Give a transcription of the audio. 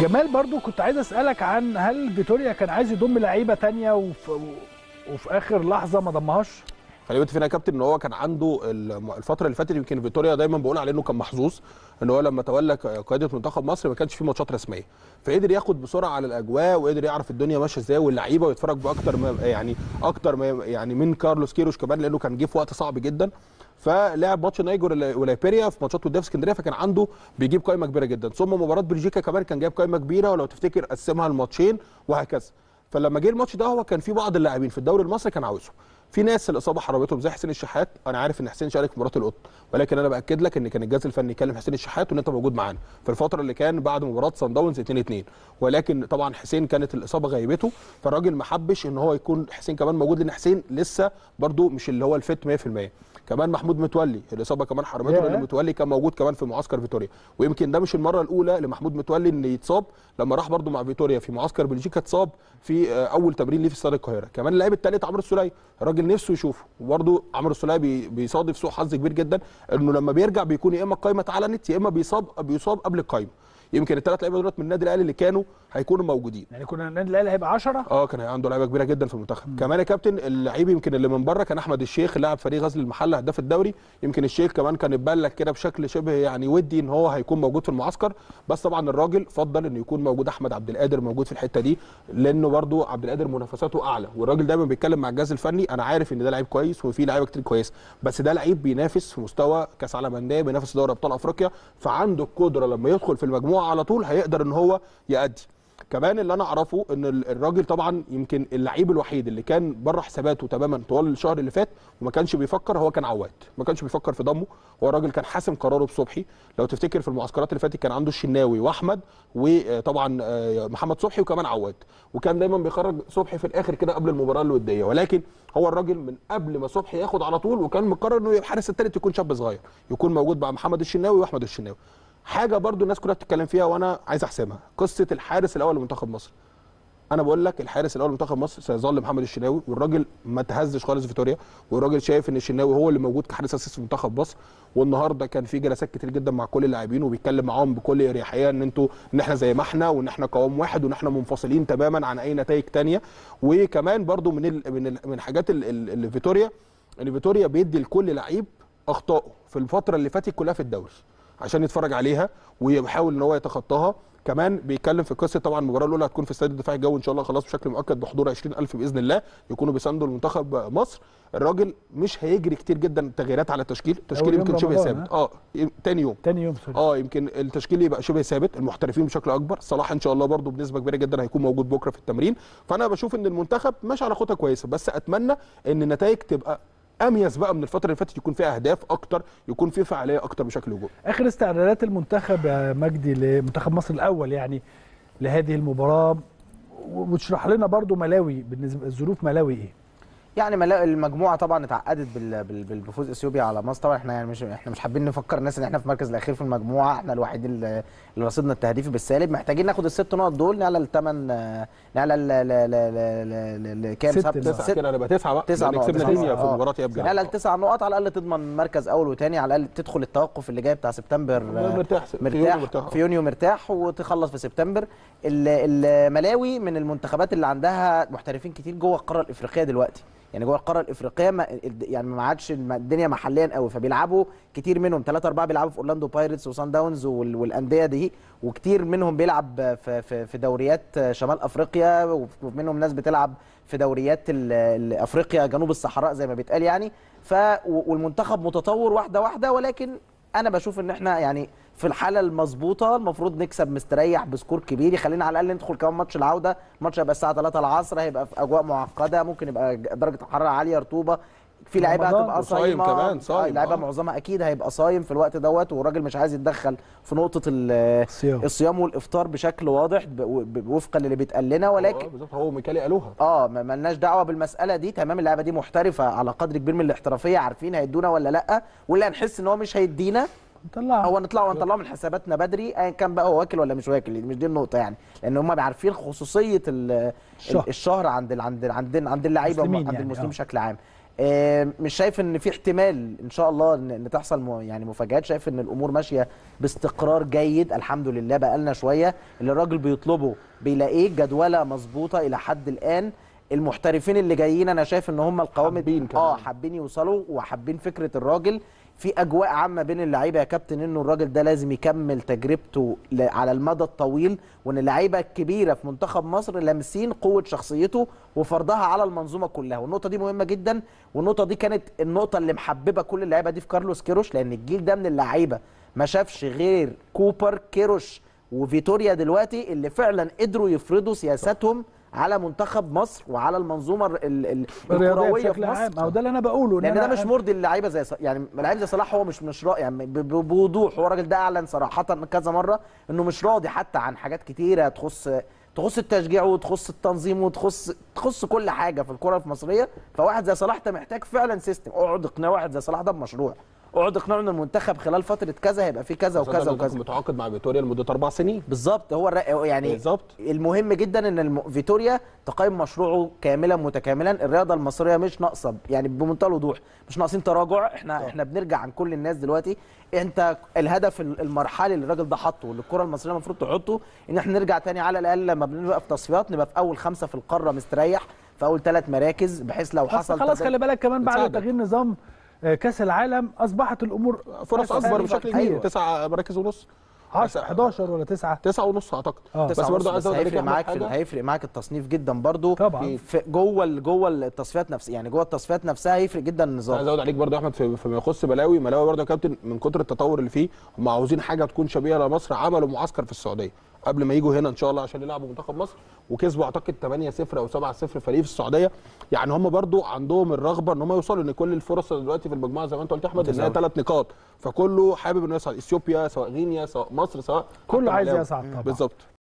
جمال برضو كنت عايز اسالك عن هل فيتوريا كان عايز يضم لعيبه ثانيه وفي, وفي اخر لحظه ما ضمهاش خلي بالك فينا يا كابتن ان هو كان عنده الفتره اللي فاتت يمكن فيتوريا دايما بقول عليه انه كان محظوظ ان هو لما تولى قياده منتخب مصر ما كانش فيه ماتشات رسميه فقدر ياخد بسرعه على الاجواء وقدر يعرف الدنيا ماشيه ازاي واللعيبه ويتفرج باكتر ما يعني اكتر ما يعني من كارلوس كيروش كمان لانه كان جه في وقت صعب جدا فلعب ماتش نايجر ولايبيريا في ماتشات وديه اسكندريه فكان عنده بيجيب قائمه كبيره جدا ثم مباراه بلجيكا كمان كان جايب قائمه كبيره ولو تفتكر قسمها لماتشين وهكذا فلما جه الماتش ده هو كان في بعض اللاعبين في الدوري المصري كان عاوزهم في ناس الاصابه حربتهم زي حسين الشحات انا عارف ان حسين شارك في مباراه القط ولكن انا باكد لك ان كان الجهاز الفني يكلم حسين الشحات وان انت موجود معانا في الفتره اللي كان بعد مباراه سان داونز 2 2 ولكن طبعا حسين كانت الاصابه غيبته فالراجل ما حبش ان هو يكون حسين كمان موجود لان حسين لسه برده مش اللي هو الفيت 100% كمان محمود متولي الاصابه كمان حرمته لان متولي كان موجود كمان في معسكر فيتوريا ويمكن ده مش المره الاولى لمحمود متولي ان يتصاب لما راح برده مع فيتوريا في معسكر بلجيكا اتصاب في آه، اول تمرين ليه في استاد القاهره كمان اللاعب الثالث عمرو السوليه الراجل الراجل نفسه يشوفه وبرده عمرو السوليه بيصادف سوء حظ كبير جدا انه لما بيرجع بيكون يا اما القايمه اتعلنت يا اما بيصاب بيصاب قبل القايمه يمكن الثلاث لعيبه دولت من النادي الاهلي اللي كانوا هيكونوا موجودين يعني كنا النادي الاهلي هيبقى 10 اه كان عنده لعيبه كبيره جدا في المنتخب مم. كمان يا كابتن اللعيب يمكن اللي من بره كان احمد الشيخ لاعب فريق غزل المحله هداف الدوري يمكن الشيخ كمان كان اتبلك كده بشكل شبه يعني ودي ان هو هيكون موجود في المعسكر بس طبعا الراجل فضل انه يكون موجود احمد عبد القادر موجود في الحته دي لانه برده عبد القادر منافساته اعلى والراجل دايما بيتكلم مع الجهاز الفني انا عارف ان ده لعيب كويس وفي لعيبه كتير كويسه بس ده لعيب بينافس في مستوى كاس عالم انديه بينافس دوري ابطال افريقيا فعنده القدره لما يدخل في المجموعه على طول هيقدر ان هو يأدي كمان اللي انا اعرفه ان الراجل طبعا يمكن اللعيب الوحيد اللي كان بره حساباته تماما طوال الشهر اللي فات وما كانش بيفكر هو كان عواد ما كانش بيفكر في ضمه هو الراجل كان حاسم قراره بصبحي لو تفتكر في المعسكرات اللي فاتت كان عنده الشناوي واحمد وطبعا آه، محمد صبحي وكمان عواد وكان دايما بيخرج صبحي في الاخر كده قبل المباراه الوديه ولكن هو الراجل من قبل ما صبحي ياخد على طول وكان مقرر انه يبقى الحارس الثالث يكون شاب صغير يكون موجود مع محمد الشناوي واحمد الشناوي حاجه برضو الناس كلها بتتكلم فيها وانا عايز احسمها قصه الحارس الاول لمنتخب مصر انا بقول لك الحارس الاول لمنتخب مصر سيظل محمد الشناوي والراجل ما تهزش خالص فيتوريا والراجل شايف ان الشناوي هو اللي موجود كحارس اساسي في منتخب مصر والنهارده كان في جلسات كتير جدا مع كل اللاعبين وبيتكلم معاهم بكل اريحيه ان انتوا ان احنا زي ما احنا وان احنا قوام واحد وان احنا منفصلين تماما عن اي نتائج ثانيه وكمان برضو من الـ من الـ من حاجات اللي فيتوريا ان فيتوريا بيدي لكل لعيب اخطائه في الفتره اللي فاتت كلها في الدوري عشان يتفرج عليها ويحاول ان هو يتخطاها كمان بيتكلم في قصه طبعا المباراه الاولى هتكون في استاد الدفاع الجوي ان شاء الله خلاص بشكل مؤكد بحضور 20000 باذن الله يكونوا بيساندوا المنتخب مصر الراجل مش هيجري كتير جدا تغييرات على التشكيل التشكيل يمكن شبه ثابت اه تاني يوم تاني يوم سوري. اه يمكن التشكيل يبقى شبه ثابت المحترفين بشكل اكبر صلاح ان شاء الله برده بنسبه كبيره جدا هيكون موجود بكره في التمرين فانا بشوف ان المنتخب ماشي على خطه كويسه بس اتمنى ان النتائج تبقى اميز بقى من الفتره اللي فاتت يكون فيها اهداف اكتر يكون في فعاليه اكتر بشكل هجومي اخر استعدادات المنتخب يا مجدي لمنتخب مصر الاول يعني لهذه المباراه وتشرح لنا برضو ملاوي بالنسبه الظروف ملاوي ايه يعني المجموعه طبعا اتعقدت بفوز اثيوبيا على مصر طبعا احنا يعني مش احنا مش حابين نفكر الناس ان احنا في المركز الاخير في المجموعه احنا الوحيدين اللي رصيدنا التهديفي بالسالب محتاجين ناخد الست نقط دول نعلى لثمان نعلى لكام سبت تسعه كده نبقى تسعه بقى تسعه يعني نقط كسبنا كينيا في آه. المباراه يبقى نعلى التسع نقط على الاقل تضمن مركز اول وثاني على الاقل تدخل التوقف اللي جاي بتاع سبتمبر مرتاح آه، مرتاح في يونيو مرتاح وتخلص في سبتمبر الملاوي من المنتخبات اللي عندها محترفين كتير جوه القاره الافريقيه دلوقتي يعني جوه القاره الافريقيه ما يعني ما عادش الدنيا محليا قوي فبيلعبوا كتير منهم ثلاثه اربعه بيلعبوا في اورلاندو بايرتس وسان داونز والانديه دي وكتير منهم بيلعب في في دوريات شمال افريقيا ومنهم ناس بتلعب في دوريات افريقيا جنوب الصحراء زي ما بيتقال يعني ف والمنتخب متطور واحده واحده ولكن انا بشوف ان احنا يعني في الحاله المظبوطه المفروض نكسب مستريح بسكور كبير يخلينا على الاقل ندخل كمان ماتش العوده الماتش هيبقى الساعه 3 العصر هيبقى في اجواء معقده ممكن يبقى درجه الحراره عاليه رطوبه في لعيبه هتبقى صايمه كمان آه، صايم لعيبه آه. معظمها اكيد هيبقى صايم في الوقت دوت والراجل مش عايز يتدخل في نقطه الصيام, الصيام والافطار بشكل واضح وفقا للي بيتقال لنا ولكن بالظبط هو ميكالي قالوها اه ما لناش دعوه بالمساله دي تمام اللعيبه دي محترفه على قدر كبير من الاحترافيه عارفين هيدونا ولا لا واللي هنحس ان هو مش هيدينا نطلعه هو نطلعه ونطلعه من حساباتنا بدري ايا كان بقى هو واكل ولا مش واكل مش دي النقطه يعني لان هم عارفين خصوصيه الشهر, الشهر عند عند عند عند اللعيبه عند يعني، المسلمين يعني. بشكل عام آه، مش شايف ان في احتمال ان شاء الله ان تحصل يعني مفاجات شايف ان الامور ماشيه باستقرار جيد الحمد لله بقى لنا شويه اللي الراجل بيطلبه بيلاقيه جدوله مظبوطه الى حد الان المحترفين اللي جايين انا شايف ان هم القوام حابين اه حابين يوصلوا وحابين فكره الراجل في اجواء عامه بين اللعيبه يا كابتن انه الراجل ده لازم يكمل تجربته على المدى الطويل وان اللعيبه الكبيره في منتخب مصر لامسين قوه شخصيته وفرضها على المنظومه كلها والنقطه دي مهمه جدا والنقطه دي كانت النقطه اللي محببه كل اللعيبه دي في كارلوس كيروش لان الجيل ده من اللعيبه ما شافش غير كوبر كيروش وفيتوريا دلوقتي اللي فعلا قدروا يفرضوا سياساتهم على منتخب مصر وعلى المنظومه الكرويه في مصر او ده اللي انا بقوله لان ده مش مرضي للعيبه زي يعني لعيب زي صلاح هو مش مش راضي يعني بوضوح هو الراجل ده اعلن صراحه كذا مره انه مش راضي حتى عن حاجات كتيره تخص تخص التشجيع وتخص التنظيم وتخص تخص كل حاجه في الكره المصريه فواحد زي صلاح ده محتاج فعلا سيستم اقعد اقنع واحد زي صلاح ده بمشروع اقعد اقنعه ان المنتخب خلال فتره كذا هيبقى في كذا وكذا وكذا متعاقد مع فيتوريا لمده اربع سنين بالظبط هو يعني بالظبط المهم جدا ان فيتوريا تقيم مشروعه كاملا متكاملا الرياضه المصريه مش ناقصه يعني بمنتهى الوضوح مش ناقصين تراجع احنا طبعا. احنا بنرجع عن كل الناس دلوقتي انت الهدف المرحلي اللي الراجل ده حاطه والكره الكره المصريه المفروض تحطه ان احنا نرجع تاني على الاقل لما بنبقى في تصفيات نبقى في اول خمسه في القاره مستريح في اول ثلاث مراكز بحيث لو حصل خلاص خلي بالك كمان بعد تغيير نظام آه، كاس العالم اصبحت الامور فرص اكبر بشكل كبير أيوة. تسع مراكز ونص 10 11 ولا 9 9 ونص اعتقد آه. بس برضه عايز اقول هيفرق يعني معاك هيفرق معاك التصنيف جدا برضه طبعا جوه جوه التصفيات نفسها يعني جوه التصفيات نفسها هيفرق جدا النظام عايز ازود عليك برضه يا احمد فيما يخص بلاوي بلاوي برضه يا كابتن من كتر التطور اللي فيه هم عاوزين حاجه تكون شبيهه لمصر عملوا معسكر في السعوديه قبل ما يجوا هنا ان شاء الله عشان يلعبوا منتخب مصر وكسبوا اعتقد 8 0 او 7 0 فريق في السعوديه يعني هم برضو عندهم الرغبه ان هم يوصلوا ان كل الفرص دلوقتي في المجموعه زي ما انت قلت يا احمد ان هي ثلاث نقاط فكله حابب انه يصعد اثيوبيا سواء غينيا سواء مصر سواء كله عايز يصعد طبعا بالظبط